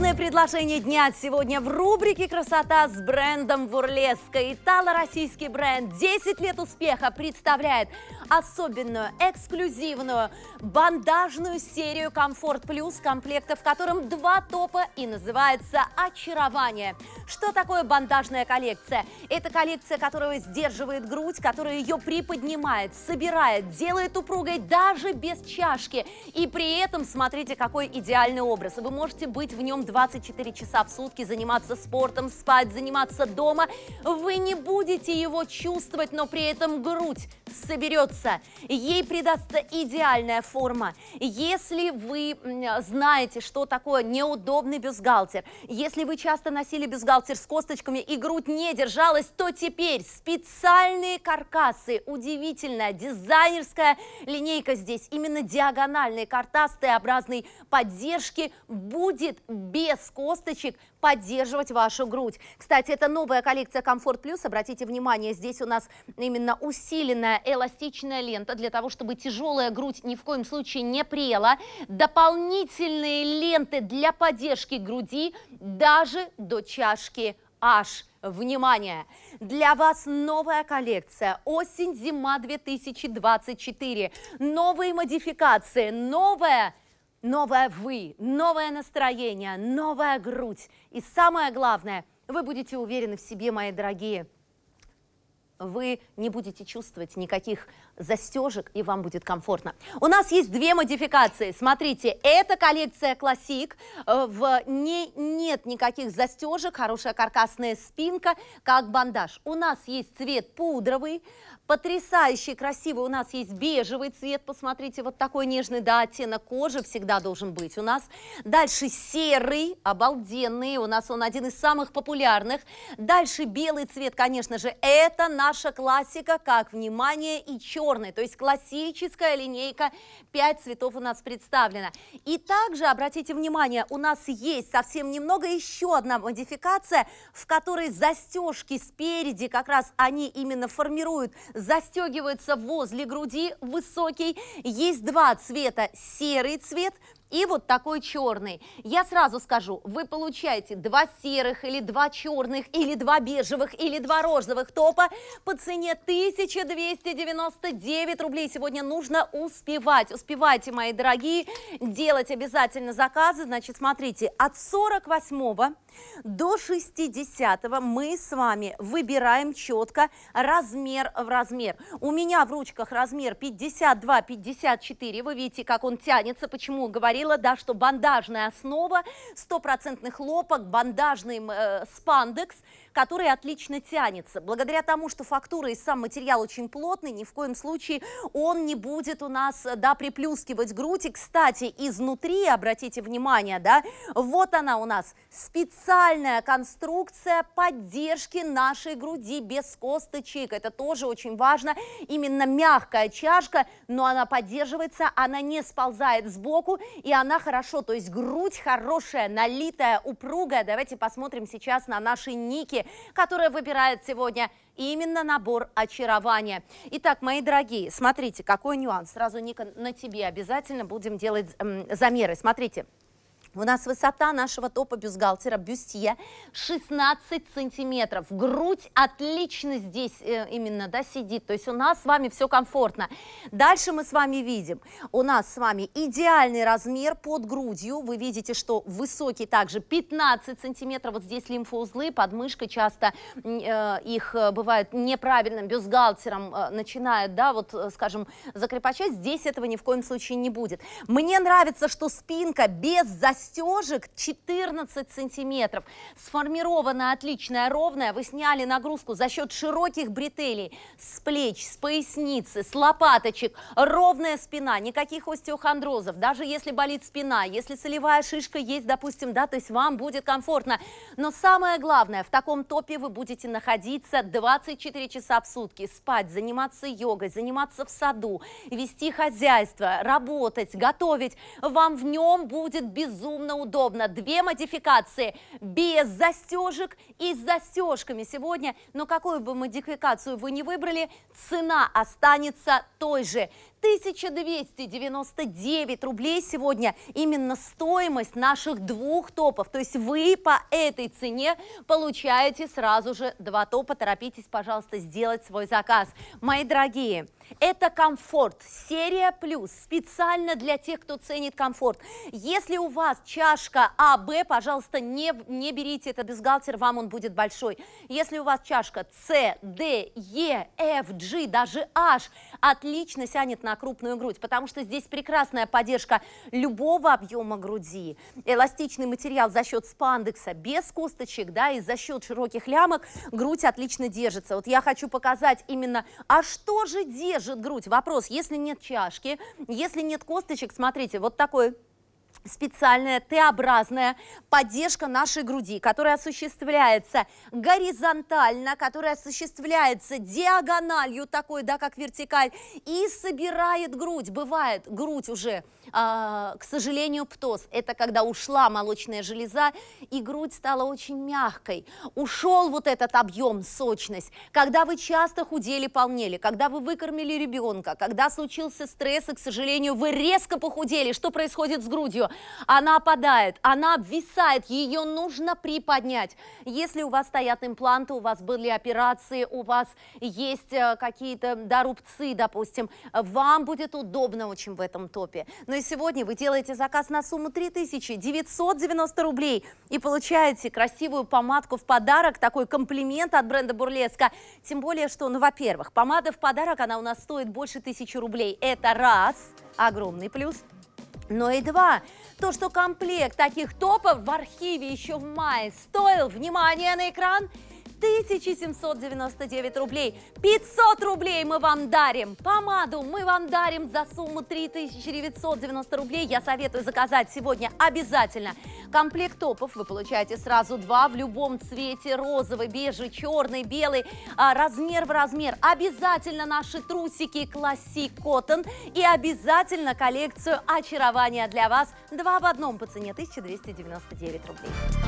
Модное предложение дня сегодня в рубрике «Красота» с брендом Вурлеска Итало-российский бренд «10 лет успеха» представляет особенную, эксклюзивную, бандажную серию «Комфорт Плюс», комплекта в котором два топа и называется «Очарование». Что такое бандажная коллекция? Это коллекция, которая сдерживает грудь, которая ее приподнимает, собирает, делает упругой даже без чашки. И при этом смотрите, какой идеальный образ. Вы можете быть в нем 24 часа в сутки заниматься спортом, спать, заниматься дома, вы не будете его чувствовать, но при этом грудь соберется, ей придастся идеальная форма. Если вы знаете, что такое неудобный бюстгальтер, если вы часто носили бюстгальтер с косточками и грудь не держалась, то теперь специальные каркасы, удивительная дизайнерская линейка здесь, именно диагональные каркасы, Т-образной поддержки будет без без косточек поддерживать вашу грудь. Кстати, это новая коллекция Comfort Plus. Обратите внимание, здесь у нас именно усиленная эластичная лента для того, чтобы тяжелая грудь ни в коем случае не прела. Дополнительные ленты для поддержки груди даже до чашки H. Внимание! Для вас новая коллекция «Осень-зима 2024». Новые модификации, новая новое вы, новое настроение, новая грудь. И самое главное, вы будете уверены в себе, мои дорогие. Вы не будете чувствовать никаких застежек, и вам будет комфортно. У нас есть две модификации. Смотрите, это коллекция классик. Э, в ней нет никаких застежек, хорошая каркасная спинка, как бандаж. У нас есть цвет пудровый, потрясающий красивый у нас есть бежевый цвет. Посмотрите, вот такой нежный, да, оттенок кожи всегда должен быть у нас. Дальше серый, обалденный, у нас он один из самых популярных. Дальше белый цвет, конечно же, это наша классика, как, внимание, и черный. То есть классическая линейка, 5 цветов у нас представлена. И также, обратите внимание, у нас есть совсем немного еще одна модификация, в которой застежки спереди, как раз они именно формируют застегивается возле груди, высокий. Есть два цвета, серый цвет и вот такой черный. Я сразу скажу, вы получаете два серых или два черных или два бежевых или два розовых топа по цене 1299 рублей. Сегодня нужно успевать. Успевайте, мои дорогие, делать обязательно заказы. Значит, смотрите, от 48 до 60 мы с вами выбираем четко размер в размер. У меня в ручках размер 52-54. Вы видите, как он тянется, почему говорит говорила, да, что бандажная основа, стопроцентный хлопок, бандажный э, спандекс, который отлично тянется. Благодаря тому, что фактура и сам материал очень плотный, ни в коем случае он не будет у нас, да, приплюскивать грудь. И, кстати, изнутри, обратите внимание, да, вот она у нас, специальная конструкция поддержки нашей груди без косточек. Это тоже очень важно. Именно мягкая чашка, но она поддерживается, она не сползает сбоку, и и она хорошо, то есть грудь хорошая, налитая, упругая. Давайте посмотрим сейчас на наши ники, которая выбирает сегодня именно набор очарования. Итак, мои дорогие, смотрите, какой нюанс. Сразу, Ника, на тебе обязательно будем делать эм, замеры. Смотрите. У нас высота нашего топа бюстгальтера, бюстье, 16 сантиметров. Грудь отлично здесь э, именно, да, сидит. То есть у нас с вами все комфортно. Дальше мы с вами видим, у нас с вами идеальный размер под грудью. Вы видите, что высокий также 15 сантиметров. Вот здесь лимфоузлы, подмышка часто э, их э, бывает неправильным бюстгальтером э, начинает, да, вот, э, скажем, закрепощать. Здесь этого ни в коем случае не будет. Мне нравится, что спинка без засечки застежек 14 сантиметров. Сформирована отличная ровная. Вы сняли нагрузку за счет широких бретелей с плеч, с поясницы, с лопаточек. Ровная спина, никаких остеохондрозов. Даже если болит спина, если солевая шишка есть, допустим, да, то есть вам будет комфортно. Но самое главное, в таком топе вы будете находиться 24 часа в сутки, спать, заниматься йогой, заниматься в саду, вести хозяйство, работать, готовить. Вам в нем будет безумно безумно удобно. Две модификации без застежек и с застежками сегодня. Но какую бы модификацию вы не выбрали, цена останется той же. 1299 рублей сегодня именно стоимость наших двух топов. То есть вы по этой цене получаете сразу же два топа. Торопитесь, пожалуйста, сделать свой заказ. Мои дорогие, это комфорт, серия плюс, специально для тех, кто ценит комфорт. Если у вас чашка АБ, пожалуйста, не, не берите, этот бюстгальтер, вам он будет большой. Если у вас чашка С, Д, Е, Ф, G, даже H, отлично сянет на на крупную грудь, потому что здесь прекрасная поддержка любого объема груди. Эластичный материал за счет спандекса без косточек, да, и за счет широких лямок грудь отлично держится. Вот я хочу показать именно, а что же держит грудь? Вопрос, если нет чашки, если нет косточек, смотрите, вот такой специальная Т-образная поддержка нашей груди, которая осуществляется горизонтально, которая осуществляется диагональю такой, да, как вертикаль, и собирает грудь. Бывает грудь уже а, к сожалению, птоз. Это когда ушла молочная железа, и грудь стала очень мягкой. Ушел вот этот объем, сочность. Когда вы часто худели, полнели, когда вы выкормили ребенка, когда случился стресс, и, к сожалению, вы резко похудели, что происходит с грудью? Она опадает, она обвисает, ее нужно приподнять. Если у вас стоят импланты, у вас были операции, у вас есть э, какие-то да, допустим, вам будет удобно очень в этом топе. Но которые сегодня вы делаете заказ на сумму 3990 рублей и получаете красивую помадку в подарок, такой комплимент от бренда Бурлеска. Тем более, что, ну, во-первых, помада в подарок, она у нас стоит больше тысячи рублей. Это раз, огромный плюс. Но и два, то, что комплект таких топов в архиве еще в мае стоил, внимание на экран – 1799 рублей. 500 рублей мы вам дарим. Помаду мы вам дарим за сумму 3990 рублей. Я советую заказать сегодня обязательно. Комплект топов вы получаете сразу два в любом цвете. Розовый, бежевый, черный, белый. А, размер в размер. Обязательно наши трусики Classic Cotton. И обязательно коллекцию очарования для вас. Два в одном по цене 1299 рублей.